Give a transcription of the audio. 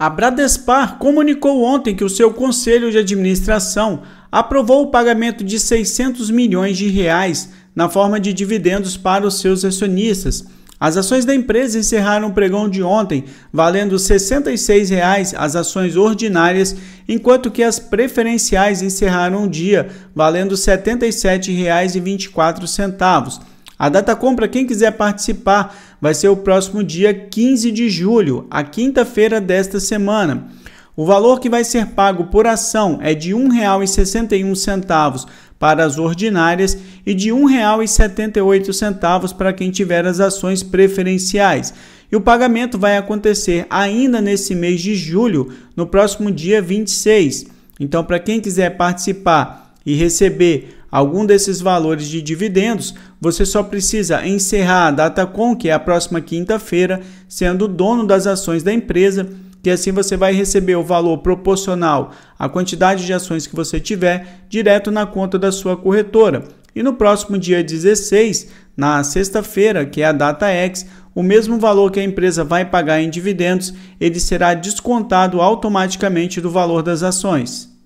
A Bradespar comunicou ontem que o seu conselho de administração aprovou o pagamento de 600 milhões de reais na forma de dividendos para os seus acionistas. As ações da empresa encerraram o pregão de ontem, valendo R$ 66,00 as ações ordinárias, enquanto que as preferenciais encerraram o dia, valendo R$ 77,24. A data compra, quem quiser participar, vai ser o próximo dia 15 de julho, a quinta-feira desta semana. O valor que vai ser pago por ação é de R$ 1,61 para as ordinárias e de R$ 1,78 para quem tiver as ações preferenciais. E o pagamento vai acontecer ainda nesse mês de julho, no próximo dia 26. Então, para quem quiser participar e receber algum desses valores de dividendos, você só precisa encerrar a data com, que é a próxima quinta-feira, sendo dono das ações da empresa, que assim você vai receber o valor proporcional à quantidade de ações que você tiver direto na conta da sua corretora. E no próximo dia 16, na sexta-feira, que é a data X, o mesmo valor que a empresa vai pagar em dividendos, ele será descontado automaticamente do valor das ações.